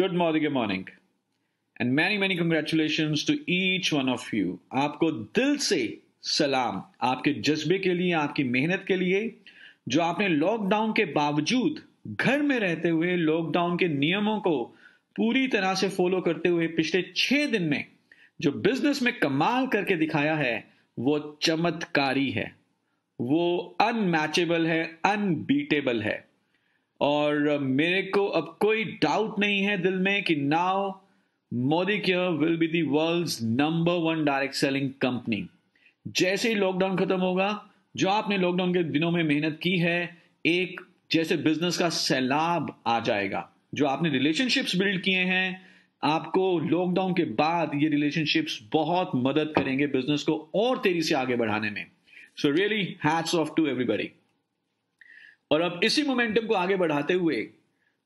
good morning morning and many many congratulation to each one of you आपको दिल से सलाम आपके जज्बे के लिए आपकी मेहनत के लिए जो आपने लॉकडाउन के बावजूद घर में रहते हुए लॉकडाउन के नियमों को पूरी तरह से फॉलो करते हुए पिछले छह दिन में जो बिजनेस में कमाल करके दिखाया है वो चमत्कारी है वो अनमैचेबल है अनबीटेबल है और uh, मेरे को अब कोई डाउट नहीं है दिल में कि now Modicare will be the world number one direct selling company जैसे ही लॉकडाउन खत्म होगा जो आपने लॉकडाउन के दिनों में मेहनत की है एक जैसे बिजनेस का सैलाब आ जाएगा जो आपने रिलेशनशिप्स बिल्ड किए हैं आपको लॉकडाउन के बाद ये रिलेशनशिप्स बहुत मदद करेंगे बिजनेस को और तेजी से आगे बढ़ाने में so really hats off to everybody और अब इसी मोमेंटम को आगे बढ़ाते हुए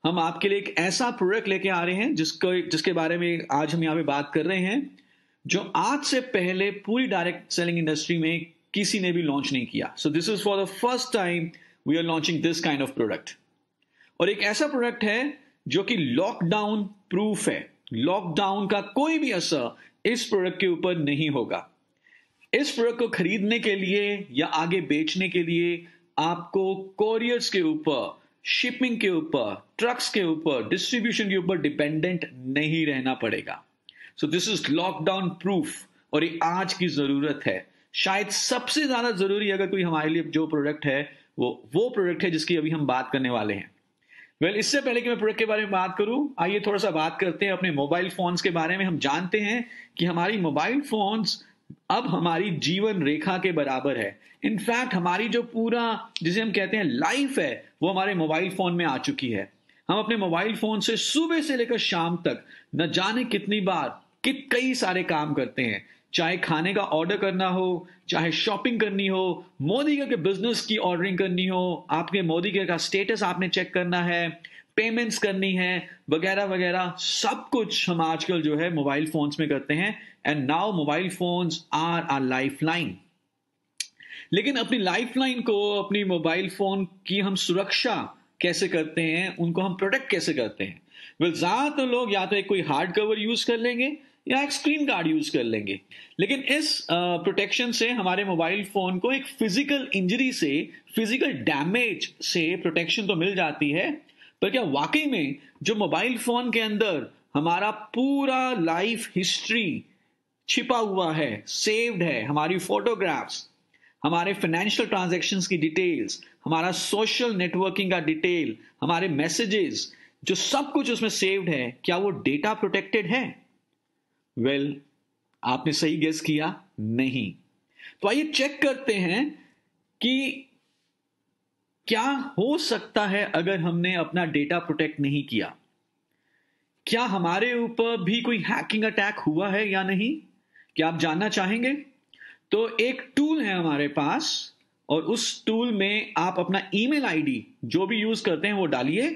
हम आपके लिए एक ऐसा प्रोडक्ट लेके आ रहे हैं जिसको जिसके बारे में आज हम यहाँ पे बात कर रहे हैं जो आज से पहले पूरी डायरेक्ट सेलिंग इंडस्ट्री में किसी ने भी लॉन्च नहीं किया so this is for the first time we are launching this kind of product और एक ऐसा प्रोडक्ट है जो कि लॉकडाउन प्रूफ है लॉकडाउन का कोई भी असर इस प्रोडक्ट के ऊपर नहीं होगा इस प्रोडक्ट को खरीदने के लिए या आगे बेचने के लिए आपको कोरियर्स के ऊपर शिपिंग के ऊपर ट्रक्स के ऊपर डिस्ट्रीब्यूशन के ऊपर डिपेंडेंट नहीं रहना पड़ेगा so this is lockdown proof और ये आज की जरूरत है शायद सबसे ज्यादा जरूरी अगर कोई हमारे लिए जो प्रोडक्ट है वो वो प्रोडक्ट है जिसकी अभी हम बात करने वाले हैं वेल well, इससे पहले कि मैं प्रोडक्ट के बारे में बात करूं आइए थोड़ा सा बात करते हैं अपने मोबाइल फोन्स के बारे में हम जानते हैं कि हमारी मोबाइल फोन्स अब हमारी जीवन रेखा के बराबर है इनफैक्ट हमारी जो पूरा जिसे हम कहते हैं लाइफ है वो हमारे मोबाइल फोन में आ चुकी है हम अपने मोबाइल फोन से सुबह से लेकर शाम तक न जाने कितनी बार कि कई सारे काम करते हैं चाहे खाने का ऑर्डर करना हो चाहे शॉपिंग करनी हो मोदी के बिजनेस की ऑर्डरिंग करनी हो आपके मोदी के का स्टेटस आपने चेक करना है पेमेंट्स करनी है वगैरह वगैरह सब कुछ हम आजकल जो है मोबाइल फोन्स में करते हैं and now mobile phones are our life line लेकिन अपनी लाइफ लाइन को अपनी मोबाइल फोन की हम सुरक्षा कैसे करते हैं उनको हम प्रोटेक्ट कैसे करते हैं वे ज्यादातर ज्यादातर लोग या तो एक कोई हार्ड कवर यूज कर लेंगे या एक स्क्रीन गार्ड यूज कर लेंगे लेकिन इस प्रोटेक्शन से हमारे मोबाइल फोन को एक फिजिकल इंजरी से फिजिकल डैमेज से प्रोटेक्शन तो मिल जाती है पर तो क्या वाकई में जो मोबाइल फोन के अंदर हमारा पूरा लाइफ हिस्ट्री छिपा हुआ है सेव्ड है हमारी फोटोग्राफ्स हमारे फाइनेंशियल ट्रांजेक्शन की डिटेल्स हमारा सोशल नेटवर्किंग का डिटेल हमारे मैसेजेस जो सब कुछ उसमें सेव्ड है क्या वो डेटा प्रोटेक्टेड है वेल well, आपने सही गेस किया नहीं तो आइए चेक करते हैं कि क्या हो सकता है अगर हमने अपना डेटा प्रोटेक्ट नहीं किया क्या हमारे ऊपर भी कोई हैकिंग अटैक हुआ है या नहीं क्या आप जानना चाहेंगे तो एक टूल है हमारे पास और उस टूल में आप अपना ईमेल आईडी जो भी यूज करते हैं वो डालिए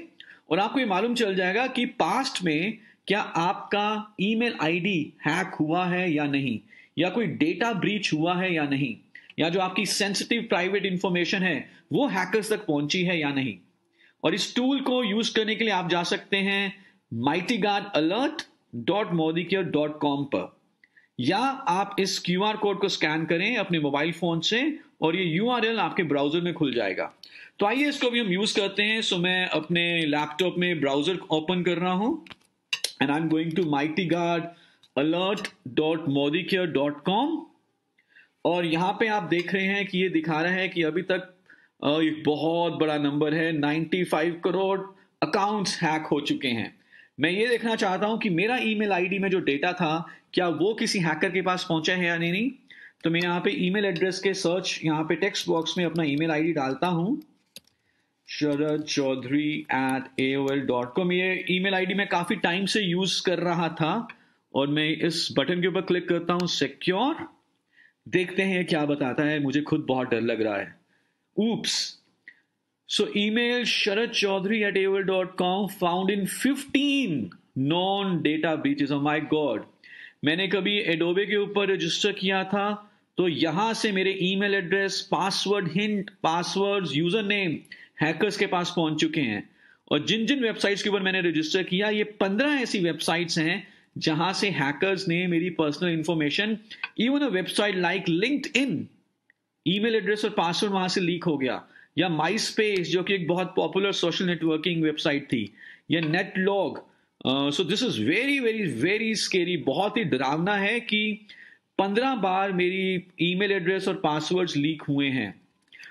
और आपको ये मालूम चल जाएगा कि पास्ट में क्या आपका ईमेल आईडी हैक हुआ है या नहीं या कोई डेटा ब्रीच हुआ है या नहीं या जो आपकी सेंसिटिव प्राइवेट इंफॉर्मेशन है वो हैकर्स तक पहुंची है या नहीं और इस टूल को यूज करने के लिए आप जा सकते हैं mighty guard alert dot Modi care dot com पर या आप इस क्यू आर कोड को स्कैन करें अपने मोबाइल फोन से और ये यू आर एल आपके ब्राउजर में खुल जाएगा तो आइए इसको भी हम यूज करते हैं सो मैं अपने लैपटॉप में ब्राउजर ओपन कर रहा हूं and I am going to Mighty guard alert dot Modi care dot com और यहाँ पे आप देख रहे हैं कि ये दिखा रहा है कि अभी तक एक बहुत बड़ा नंबर है 95 करोड़ अकाउंट्स हैक हो चुके हैं मैं ये देखना चाहता हूं कि मेरा ईमेल आईडी में जो डेटा था क्या वो किसी हैकर के पास पहुंचा है या नहीं, नहीं तो मैं यहाँ पे ईमेल एड्रेस के सर्च यहाँ पे टेक्स्ट बॉक्स में अपना ईमेल आईडी डालता हूँ Sharad Chaudhary at AOL dot com ये ई मेल में काफ़ी टाइम से यूज़ कर रहा था और मैं इस बटन के ऊपर क्लिक करता हूँ सिक्योर देखते हैं क्या बताता है मुझे खुद बहुत डर लग रहा है Sharad Chaudhary at AOL dot com found in fifteen known data databases oh my god मैंने कभी एडोबे के ऊपर रजिस्टर किया था तो यहां से मेरे email address password hint password user name hackers के पास पहुंच चुके हैं और जिन जिन वेबसाइट्स के ऊपर मैंने रजिस्टर किया ये पंद्रह ऐसी वेबसाइट्स हैं जहां से हैकर्स ने मेरी personal information even a website like LinkedIn email address और पासवर्ड वहां से लीक हो गया या माई स्पेस जो कि एक बहुत पॉपुलर सोशल नेटवर्किंग वेबसाइट थी या Netlog so this is very very very scary बहुत ही डरावना है कि पंद्रह बार मेरी ईमेल एड्रेस और पासवर्ड्स लीक हुए हैं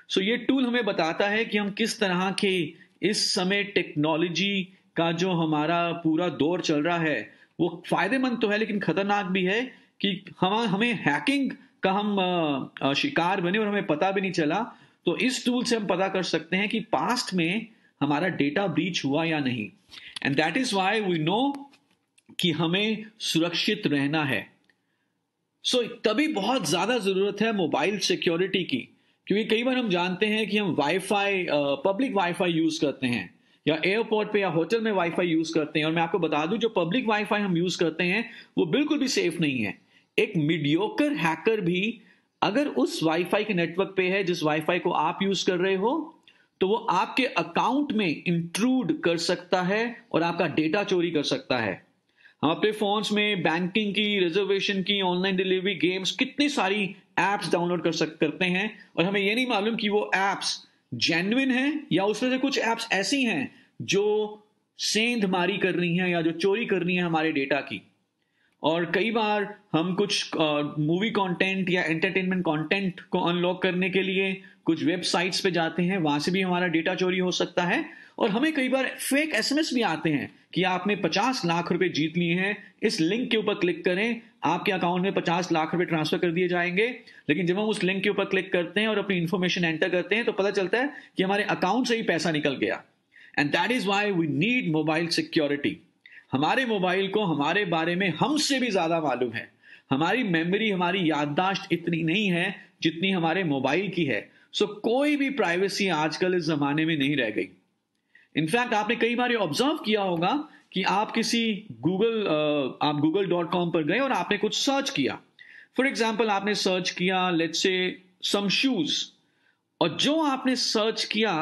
सो so ये टूल हमें बताता है कि हम किस तरह के इस समय टेक्नोलॉजी का जो हमारा पूरा दौर चल रहा है वो फायदेमंद तो है लेकिन खतरनाक भी है कि हम हमें हैकिंग का हम शिकार बने और हमें पता भी नहीं चला तो इस टूल से हम पता कर सकते हैं कि पास्ट में हमारा डेटा ब्रीच हुआ या नहीं and that is why we know कि हमें सुरक्षित रहना है सो so, तभी बहुत ज़्यादा ज़रूरत है मोबाइल सिक्योरिटी की क्योंकि कई बार हम जानते हैं कि हम वाईफाई पब्लिक वाईफाई यूज़ करते हैं या एयरपोर्ट पे या होटल में वाईफाई यूज करते हैं और मैं आपको बता दूं जो पब्लिक वाईफाई हम यूज करते हैं वो बिल्कुल भी सेफ नहीं है एक मीडियोकर हैकर भी अगर उस वाईफाई के नेटवर्क पे है जिस वाईफाई को आप यूज कर रहे हो तो वो आपके अकाउंट में इंट्रूड कर सकता है और आपका डेटा चोरी कर सकता है हम अपने फोन्स में बैंकिंग की रिजर्वेशन की ऑनलाइन डिलीवरी गेम्स कितनी सारी एप्स डाउनलोड कर सक करते हैं और हमें ये नहीं मालूम कि वो एप्स जेन्युन है या उसमें से कुछ एप्स ऐसी हैं जो सेंध मारी कर रही हैं या जो चोरी कर रही हैं हमारे डेटा की और कई बार हम कुछ मूवी कंटेंट या एंटरटेनमेंट कंटेंट को अनलॉक करने के लिए कुछ वेबसाइट्स पे जाते हैं वहां से भी हमारा डेटा चोरी हो सकता है और हमें कई बार फेक एसएमएस भी आते हैं कि आपने 50 लाख रुपए जीत लिए हैं इस लिंक के ऊपर क्लिक करें आपके अकाउंट में 50 लाख रुपए ट्रांसफर कर दिए जाएंगे लेकिन जब हम उस लिंक के ऊपर क्लिक करते हैं और अपनी इन्फॉर्मेशन एंटर करते हैं तो पता चलता है कि हमारे अकाउंट से ही पैसा निकल गया and that is why we need mobile security हमारे मोबाइल को हमारे बारे में हमसे भी ज्यादा मालूम है हमारी मेमोरी हमारी याददाश्त इतनी नहीं है जितनी हमारे मोबाइल की है सो so, कोई भी प्राइवेसी आजकल इस जमाने में नहीं रह गई इनफैक्ट आपने कई बार ऑब्जर्व किया होगा कि आप किसी गूगल uh, आप गूगल डॉट कॉम पर गए और आपने कुछ सर्च किया फॉर एग्जाम्पल आपने सर्च किया लेट्स से सम शूज और जो आपने सर्च किया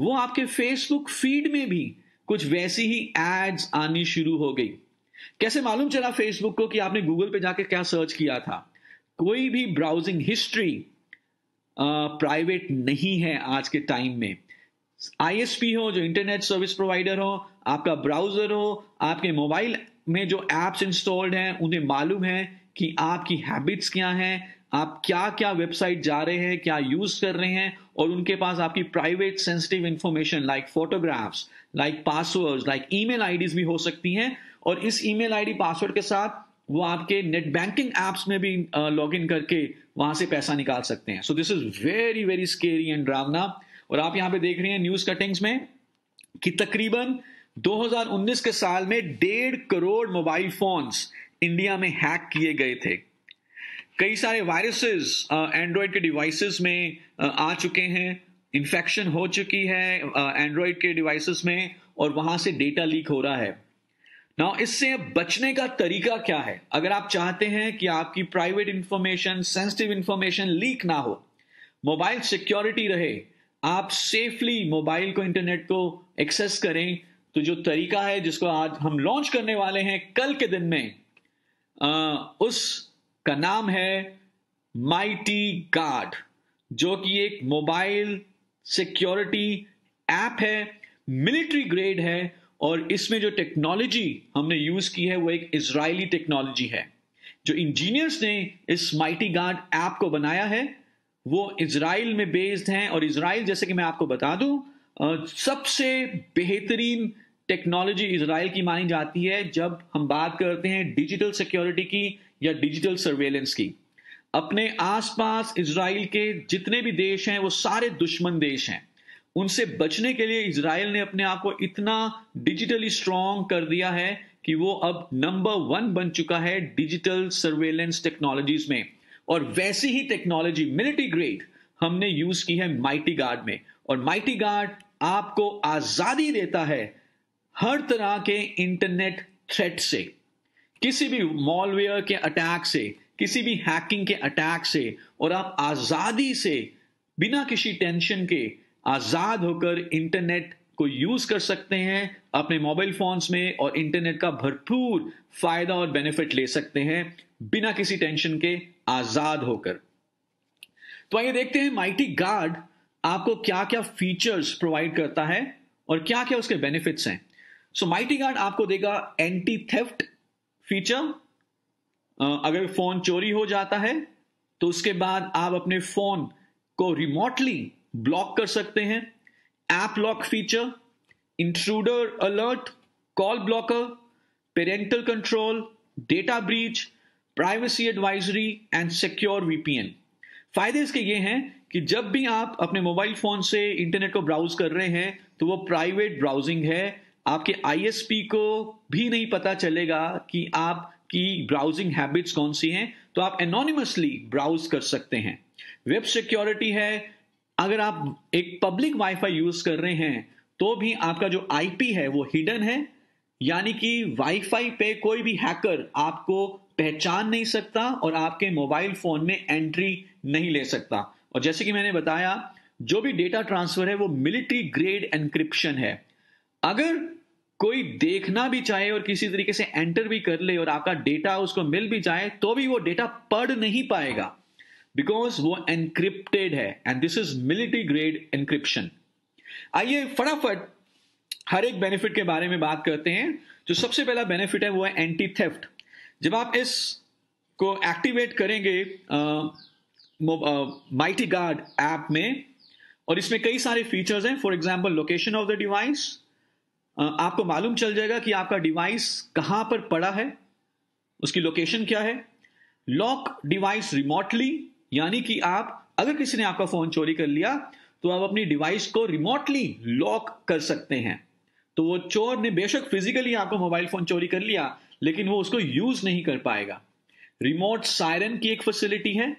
वो आपके फेसबुक फीड में भी कुछ वैसी ही एड्स आनी शुरू हो गई कैसे मालूम चला फेसबुक को कि आपने गूगल पे जाके क्या सर्च किया था कोई भी ब्राउजिंग हिस्ट्री प्राइवेट नहीं है आज के टाइम में आईएसपी हो जो इंटरनेट सर्विस प्रोवाइडर हो आपका ब्राउजर हो आपके मोबाइल में जो एप्स इंस्टॉल्ड हैं उन्हें मालूम है कि आपकी हैबिट्स क्या हैं आप क्या क्या वेबसाइट जा रहे हैं क्या यूज कर रहे हैं और उनके पास आपकी private sensitive information like photographs like password like email IDs भी हो सकती हैं और इस ईमेल आईडी पासवर्ड के साथ वो आपके नेट बैंकिंग एप्स में भी लॉग इन करके वहां से पैसा निकाल सकते हैं so this is very very scary and ड्रामना और आप यहां पे देख रहे हैं न्यूज कटिंग्स में कि तकरीबन 2019 के साल में डेढ़ करोड़ मोबाइल फोन्स इंडिया में हैक किए गए थे कई सारे वायरसेस एंड्रॉयड uh, के डिवाइसेस में uh, आ चुके हैं इन्फेक्शन हो चुकी है एंड्रॉयड uh, के डिवाइसेस में और वहां से डेटा लीक हो रहा है ना इससे बचने का तरीका क्या है अगर आप चाहते हैं कि आपकी private information sensitive information leak ना हो मोबाइल सिक्योरिटी रहे आप सेफली मोबाइल को इंटरनेट को एक्सेस करें तो जो तरीका है जिसको आज हम लॉन्च करने वाले हैं कल के दिन में आ, उस का नाम है माइटी गार्ड जो कि एक मोबाइल सिक्योरिटी ऐप है मिलिट्री ग्रेड है और इसमें जो टेक्नोलॉजी हमने यूज की है वो एक इसराइली टेक्नोलॉजी है जो इंजीनियर्स ने इस माइटी गार्ड ऐप को बनाया है वो इसराइल में बेस्ड हैं और इसराइल जैसे कि मैं आपको बता दूं सबसे बेहतरीन टेक्नोलॉजी इसराइल की मानी जाती है जब हम बात करते हैं डिजिटल सिक्योरिटी की या डिजिटल सर्वेलेंस की अपने आसपास इसराइल के जितने भी देश हैं वो सारे दुश्मन देश हैं उनसे बचने के लिए इसराइल ने अपने आप को इतना डिजिटली स्ट्रांग कर दिया है कि वो अब नंबर वन बन चुका है डिजिटल सर्वेलेंस टेक्नोलॉजीज में और वैसी ही टेक्नोलॉजी मिलिट्री ग्रेड हमने यूज की है माइटी गार्ड में और माइटी गार्ड आपको आजादी देता है हर तरह के इंटरनेट थ्रेट से किसी भी मॉलवेयर के अटैक से किसी भी हैकिंग के अटैक से और आप आज़ादी से बिना किसी टेंशन के आज़ाद होकर इंटरनेट को यूज़ कर सकते हैं अपने मोबाइल फोन्स में और इंटरनेट का भरपूर फायदा और बेनिफिट ले सकते हैं बिना किसी टेंशन के आज़ाद होकर तो आइए देखते हैं माइटी गार्ड आपको क्या क्या फीचर्स प्रोवाइड करता है और क्या क्या उसके बेनिफिट्स हैं सो माइटी गार्ड आपको देगा एंटी थेफ्ट फीचर uh, अगर फोन चोरी हो जाता है तो उसके बाद आप अपने फोन को रिमोटली ब्लॉक कर सकते हैं app lock feature intruder alert call blocker parental control data breach privacy advisory and secure VPN फायदे इसके ये हैं कि जब भी आप अपने मोबाइल फोन से इंटरनेट को ब्राउज कर रहे हैं तो वो प्राइवेट ब्राउजिंग है आपके आईएसपी को भी नहीं पता चलेगा कि आपकी ब्राउजिंग हैबिट्स कौन सी हैं तो आप एनोनिमसली ब्राउज कर सकते हैं वेब सिक्योरिटी है अगर आप एक पब्लिक वाईफाई यूज कर रहे हैं तो भी आपका जो आईपी है वो हिडन है यानी कि वाईफाई पे कोई भी हैकर आपको पहचान नहीं सकता और आपके मोबाइल फोन में एंट्री नहीं ले सकता और जैसे कि मैंने बताया जो भी डेटा ट्रांसफर है वो मिलिट्री ग्रेड एनक्रिप्शन है अगर कोई देखना भी चाहे और किसी तरीके से एंटर भी कर ले और आपका डेटा उसको मिल भी जाए तो भी वो डेटा पढ़ नहीं पाएगा बिकॉज वो एनक्रिप्टेड है and this is military grade encryption आइए फटाफट हर एक बेनिफिट के बारे में बात करते हैं जो सबसे पहला बेनिफिट है वो है एंटी थेफ्ट जब आप इस को एक्टिवेट करेंगे माइटी गार्ड ऐप में और इसमें कई सारे फीचर्स हैं for example location of the device आपको मालूम चल जाएगा कि आपका डिवाइस कहां पर पड़ा है उसकी लोकेशन क्या है लॉक डिवाइस रिमोटली यानी कि आप अगर किसी ने आपका फोन चोरी कर लिया तो आप अपनी डिवाइस को रिमोटली लॉक कर सकते हैं तो वो चोर ने बेशक फिजिकली आपका मोबाइल फोन चोरी कर लिया लेकिन वो उसको यूज नहीं कर पाएगा रिमोट सायरन की एक फैसिलिटी है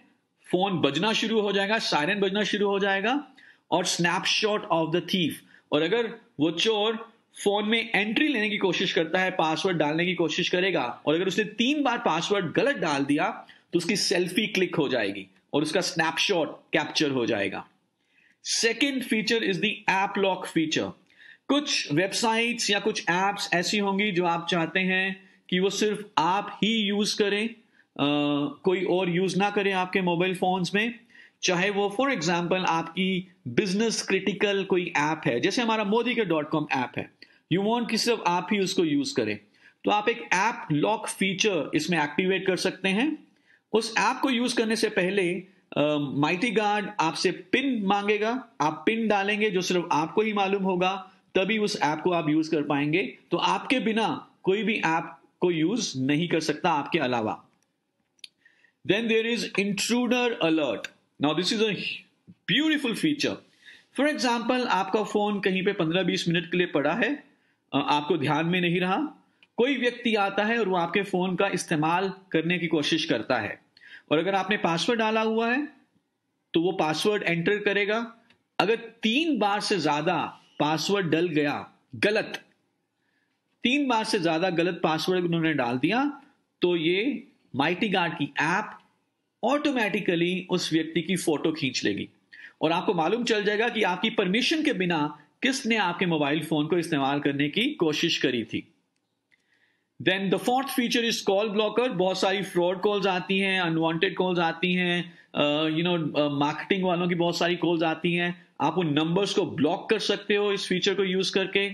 फोन बजना शुरू हो जाएगा सायरन बजना शुरू हो जाएगा और स्नैपशॉट ऑफ द थीफ और अगर वो चोर फोन में एंट्री लेने की कोशिश करता है पासवर्ड डालने की कोशिश करेगा और अगर उसने तीन बार पासवर्ड गलत डाल दिया तो उसकी सेल्फी क्लिक हो जाएगी और उसका स्नैपशॉट कैप्चर हो जाएगा सेकेंड फीचर इज दॉक ऐप लॉक फीचर कुछ वेबसाइट्स या कुछ एप्स ऐसी होंगी जो आप चाहते हैं कि वो सिर्फ आप ही यूज करें आ, कोई और यूज ना करें आपके मोबाइल फोन्स में चाहे वो फॉर एग्जाम्पल आपकी बिजनेस क्रिटिकल कोई ऐप है जैसे हमारा Modicare dot com app है यू वॉन्ट कि सिर्फ आप ही उसको यूज करें तो आप एक ऐप लॉक फीचर इसमें एक्टिवेट कर सकते हैं उस ऐप को यूज करने से पहले माइटी uh, गार्ड आपसे पिन मांगेगा आप पिन डालेंगे जो सिर्फ आपको ही मालूम होगा तभी उस ऐप को आप यूज कर पाएंगे तो आपके बिना कोई भी ऐप को यूज नहीं कर सकता आपके अलावा then there is intruder alert now this is a beautiful feature for example आपका फोन कहीं पे 15-20 मिनट के लिए पड़ा है आपको ध्यान में नहीं रहा कोई व्यक्ति आता है और वो आपके फ़ोन का इस्तेमाल करने की कोशिश करता है और अगर आपने पासवर्ड डाला हुआ है तो वो पासवर्ड एंटर करेगा अगर तीन बार से ज़्यादा पासवर्ड डल गया गलत तीन बार से ज़्यादा गलत पासवर्ड उन्होंने डाल दिया तो ये माइटी गार्ड की ऐप ऑटोमेटिकली उस व्यक्ति की फ़ोटो खींच लेगी और आपको मालूम चल जाएगा कि आपकी परमिशन के बिना किसने आपके मोबाइल फोन को इस्तेमाल करने की कोशिश करी थी then the fourth feature is call blocker बहुत सारी फ्रॉड कॉल्स आती हैं अनवांटेड कॉल्स आती हैं यू नो मार्केटिंग वालों की बहुत सारी कॉल्स आती हैं आप उन नंबर्स को ब्लॉक कर सकते हो इस फीचर को यूज करके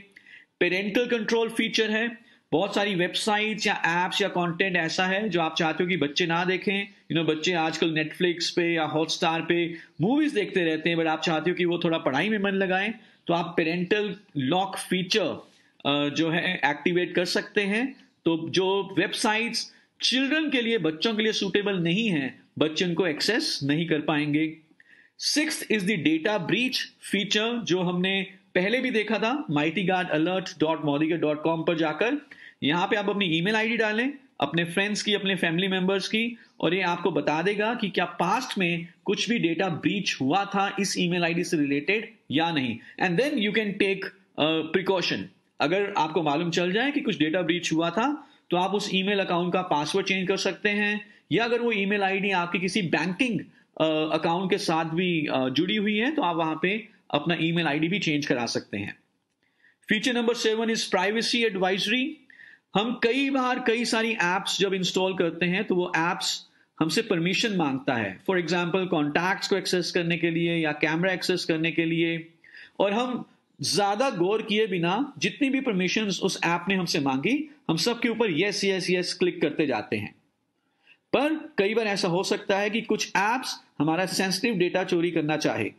पेरेंटल कंट्रोल फीचर है बहुत सारी वेबसाइट्स या एप्स या कंटेंट ऐसा है जो आप चाहते हो कि बच्चे ना देखें यू you नो know, बच्चे आजकल नेटफ्लिक्स पे या हॉटस्टार पे मूवीज देखते रहते हैं बट आप चाहते हो कि वो थोड़ा पढ़ाई में मन लगाएं तो आप पेरेंटल लॉक फीचर जो है एक्टिवेट कर सकते हैं तो जो वेबसाइट्स चिल्ड्रन के लिए बच्चों के लिए सूटेबल नहीं है बच्चे उनको एक्सेस नहीं कर पाएंगे six is the data breach feature जो हमने पहले भी देखा था mighty guard alert dot Modi dot com पर जाकर यहां पे आप अपनी ईमेल आईडी डालें अपने फ्रेंड्स की अपने फैमिली मेंबर्स की और ये आपको बता देगा कि क्या पास्ट में कुछ भी डेटा ब्रीच हुआ था इस ईमेल आईडी से रिलेटेड या नहीं and then you can take precaution अगर आपको मालूम चल जाए कि कुछ डेटा ब्रीच हुआ था तो आप उस ईमेल अकाउंट का पासवर्ड चेंज कर सकते हैं या अगर वो ईमेल आईडी आपकी किसी बैंकिंग अकाउंट uh, के साथ भी uh, जुड़ी हुई है तो आप वहां पे अपना ईमेल आईडी भी चेंज करा सकते हैं feature number seven is privacy advisory हम कई बार कई सारी एप्स जब इंस्टॉल करते हैं तो वो एप्स हमसे परमिशन मांगता है फॉर एग्जाम्पल कॉन्टैक्ट को एक्सेस करने के लिए या कैमरा एक्सेस करने के लिए और हम ज्यादा गौर किए बिना जितनी भी परमिशन उस ऐप ने हमसे मांगी हम सब के ऊपर यस यस यस क्लिक करते जाते हैं पर कई बार ऐसा हो सकता है कि कुछ ऐप्स हमारा सेंसिटिव डेटा चोरी करना चाहे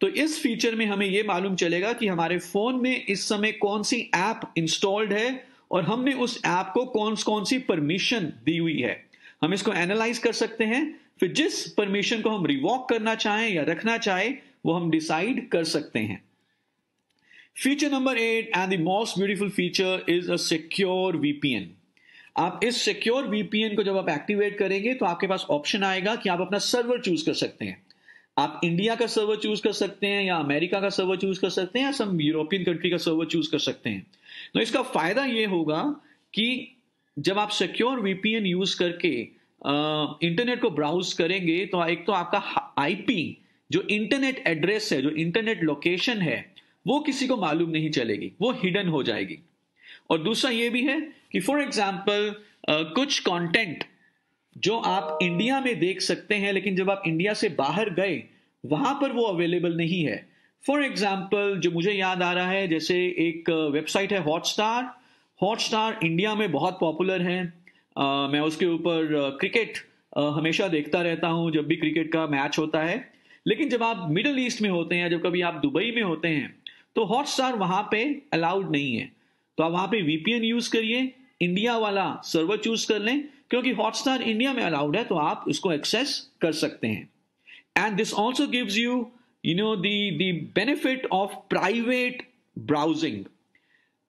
तो इस फीचर में हमें यह मालूम चलेगा कि हमारे फोन में इस समय कौन सी ऐप इंस्टॉल्ड है और हमने उस ऐप को कौन कौन सी परमिशन दी हुई है हम इसको एनालाइज कर सकते हैं फिर जिस परमिशन को हम रिवॉक करना चाहें या रखना चाहें वो हम डिसाइड कर सकते हैं feature number eight and the most beautiful feature is a secure VPN आप इस सिक्योर वीपीएन को जब आप एक्टिवेट करेंगे तो आपके पास ऑप्शन आएगा कि आप अपना सर्वर चूज कर सकते हैं आप इंडिया का सर्वर चूज कर सकते हैं या अमेरिका का सर्वर चूज कर सकते हैं या सम यूरोपियन कंट्री का सर्वर चूज कर सकते हैं तो इसका फायदा ये होगा कि जब आप सिक्योर वीपीएन यूज करके इंटरनेट को ब्राउज करेंगे तो एक तो आपका आईपी जो इंटरनेट एड्रेस है जो इंटरनेट लोकेशन है वो किसी को मालूम नहीं चलेगी वो हिडन हो जाएगी और दूसरा ये भी है कि फॉर एग्जाम्पल कुछ कॉन्टेंट जो आप इंडिया में देख सकते हैं लेकिन जब आप इंडिया से बाहर गए वहां पर वो अवेलेबल नहीं है फॉर एग्जाम्पल जो मुझे याद आ रहा है जैसे एक वेबसाइट है हॉटस्टार हॉटस्टार इंडिया में बहुत पॉपुलर है uh, मैं उसके ऊपर क्रिकेट uh, हमेशा देखता रहता हूँ जब भी क्रिकेट का मैच होता है लेकिन जब आप मिडल ईस्ट में होते हैं जब कभी आप दुबई में होते हैं तो हॉटस्टार वहाँ पे अलाउड नहीं है तो आप वहाँ पे वीपीएन यूज़ करिए इंडिया वाला सर्वर चूज़ कर लें क्योंकि हॉटस्टार इंडिया में अलाउड है तो आप उसको एक्सेस कर सकते हैं and this also gives you you know the the benefit of private browsing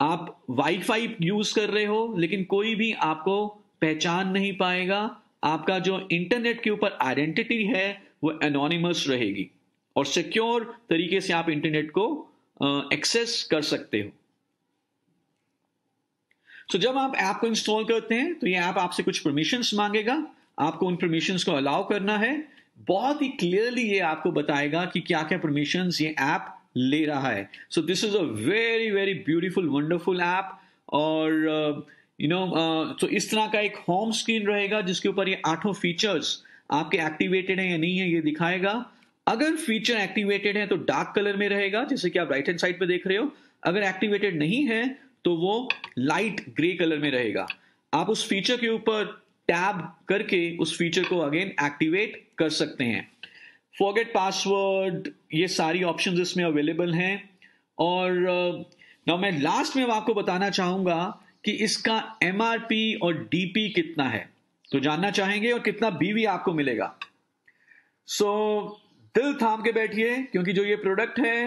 आप वाईफाई यूज कर रहे हो लेकिन कोई भी आपको पहचान नहीं पाएगा आपका जो इंटरनेट के ऊपर आइडेंटिटी है वो एनोनिमस रहेगी और सिक्योर तरीके से आप इंटरनेट को एक्सेस कर सकते हो तो so, जब आप ऐप को इंस्टॉल करते हैं तो ये ऐप आपसे कुछ परमिशंस मांगेगा आपको उन परमिशंस को अलाउ करना है बहुत ही क्लियरली ये आपको बताएगा कि क्या क्या परमिशन ये ऐप ले रहा है so this is a very very beautiful wonderful app और यू नो तो इस तरह का एक होम स्क्रीन रहेगा जिसके ऊपर ये आठों फीचर्स आपके एक्टिवेटेड हैं या नहीं है ये दिखाएगा अगर फीचर एक्टिवेटेड है तो डार्क कलर में रहेगा जैसे कि आप राइट हैंड साइड पे देख रहे हो अगर एक्टिवेटेड नहीं है तो वो लाइट ग्रे कलर में रहेगा आप उस फीचर के ऊपर टैब करके उस फीचर को अगेन एक्टिवेट कर सकते हैं फॉरगेट पासवर्ड ये सारी ऑप्शन इसमें अवेलेबल हैं और ना uh, मैं लास्ट में आपको बताना चाहूंगा कि इसका एम और डी कितना है तो जानना चाहेंगे और कितना बीवी आपको मिलेगा सो so, दिल थाम के बैठिए क्योंकि जो ये प्रोडक्ट है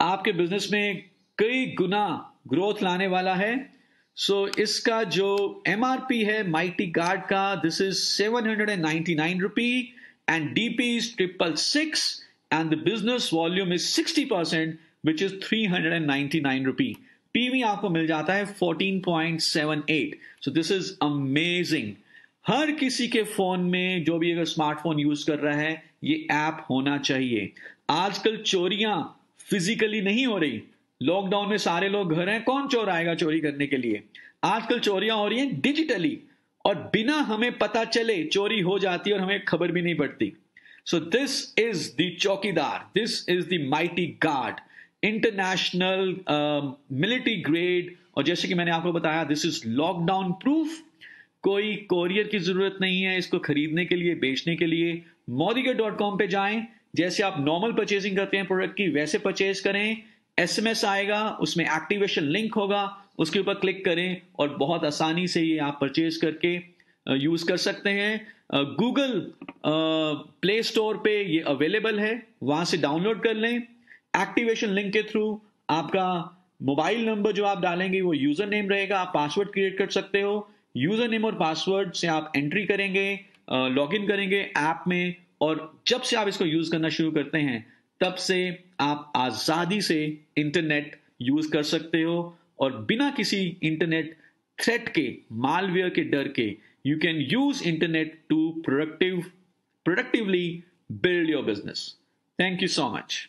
आपके बिजनेस में कई गुना ग्रोथ लाने वाला है सो so, इसका जो एम है माइटी गार्ड का this is seven hundred and ninety nine rupee and P is triple six and the business volume is sixty percent which is three hundred and ninety nine rupee PV आपको मिल जाता है fourteen point seven eight so this is amazing हर किसी के phone में जो भी अगर स्मार्टफोन यूज कर रहा है ये ऐप होना चाहिए आजकल चोरियां फिजिकली नहीं हो रही लॉकडाउन में सारे लोग घर हैं कौन चोर आएगा चोरी करने के लिए आजकल चोरियां हो रही हैं डिजिटली और बिना हमें पता चले चोरी हो जाती है और हमें खबर भी नहीं पड़ती सो दिस इज द चौकीदार this is the mighty guard international military grade और जैसे कि मैंने आपको बताया दिस इज लॉकडाउन प्रूफ कोई कोरियर की जरूरत नहीं है इसको खरीदने के लिए बेचने के लिए मोदी डॉट कॉम जाएं जैसे आप नॉर्मल परचेजिंग करते हैं प्रोडक्ट की वैसे परचेज करें एसएमएस आएगा उसमें एक्टिवेशन लिंक होगा उसके ऊपर क्लिक करें और बहुत आसानी से ये आप परचेज करके यूज कर सकते हैं गूगल प्ले स्टोर पे ये अवेलेबल है वहां से डाउनलोड कर लें एक्टिवेशन लिंक के थ्रू आपका मोबाइल नंबर जो आप डालेंगे वो यूजर नेम रहेगा आप पासवर्ड क्रिएट कर सकते हो यूजर नेम और पासवर्ड से आप एंट्री करेंगे लॉग करेंगे ऐप में और जब से आप इसको यूज करना शुरू करते हैं तब से आप आज़ादी से इंटरनेट यूज़ कर सकते हो और बिना किसी इंटरनेट थ्रेट के मालवेयर के डर के you can use internet to productive productively build your business thank you so much